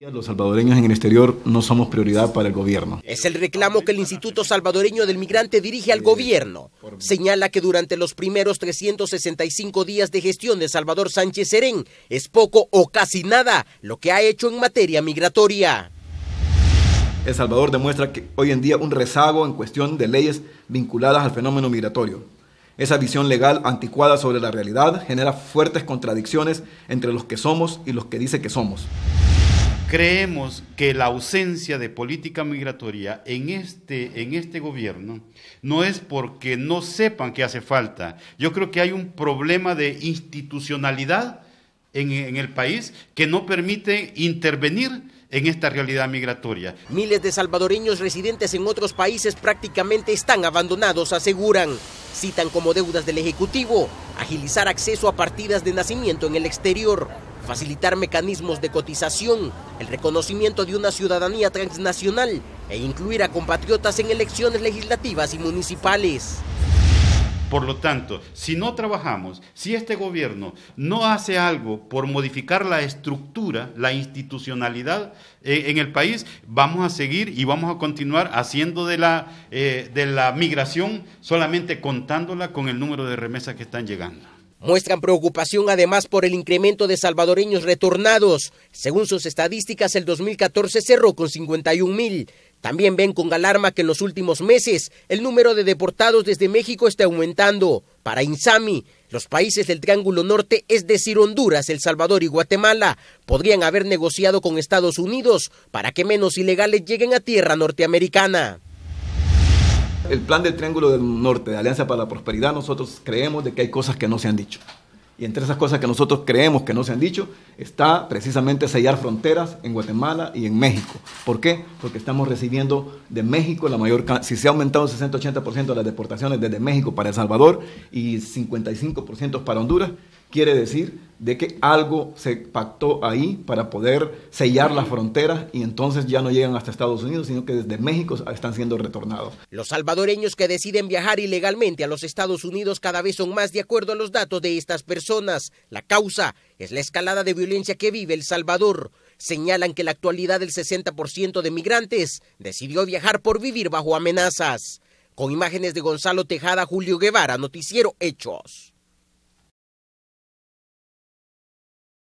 Los salvadoreños en el exterior no somos prioridad para el gobierno. Es el reclamo que el Instituto Salvadoreño del Migrante dirige al eh, gobierno. Señala que durante los primeros 365 días de gestión de Salvador Sánchez Serén es poco o casi nada lo que ha hecho en materia migratoria. El Salvador demuestra que hoy en día un rezago en cuestión de leyes vinculadas al fenómeno migratorio. Esa visión legal anticuada sobre la realidad genera fuertes contradicciones entre los que somos y los que dice que somos creemos que la ausencia de política migratoria en este, en este gobierno no es porque no sepan que hace falta. Yo creo que hay un problema de institucionalidad en, en el país que no permite intervenir en esta realidad migratoria. Miles de salvadoreños residentes en otros países prácticamente están abandonados, aseguran. Citan como deudas del Ejecutivo agilizar acceso a partidas de nacimiento en el exterior, facilitar mecanismos de cotización, el reconocimiento de una ciudadanía transnacional e incluir a compatriotas en elecciones legislativas y municipales. Por lo tanto, si no trabajamos, si este gobierno no hace algo por modificar la estructura, la institucionalidad eh, en el país, vamos a seguir y vamos a continuar haciendo de la, eh, de la migración solamente contándola con el número de remesas que están llegando. Muestran preocupación además por el incremento de salvadoreños retornados. Según sus estadísticas, el 2014 cerró con 51 mil. También ven con alarma que en los últimos meses el número de deportados desde México está aumentando. Para Insami, los países del Triángulo Norte, es decir, Honduras, El Salvador y Guatemala, podrían haber negociado con Estados Unidos para que menos ilegales lleguen a tierra norteamericana el plan del Triángulo del Norte, de Alianza para la Prosperidad, nosotros creemos de que hay cosas que no se han dicho. Y entre esas cosas que nosotros creemos que no se han dicho está precisamente sellar fronteras en Guatemala y en México. ¿Por qué? Porque estamos recibiendo de México la mayor si se ha aumentado un 60-80% las deportaciones desde México para El Salvador y 55% para Honduras, quiere decir de que algo se pactó ahí para poder sellar la frontera y entonces ya no llegan hasta Estados Unidos, sino que desde México están siendo retornados. Los salvadoreños que deciden viajar ilegalmente a los Estados Unidos cada vez son más de acuerdo a los datos de estas personas. La causa es la escalada de violencia que vive El Salvador. Señalan que la actualidad el 60% de migrantes decidió viajar por vivir bajo amenazas. Con imágenes de Gonzalo Tejada, Julio Guevara, Noticiero Hechos.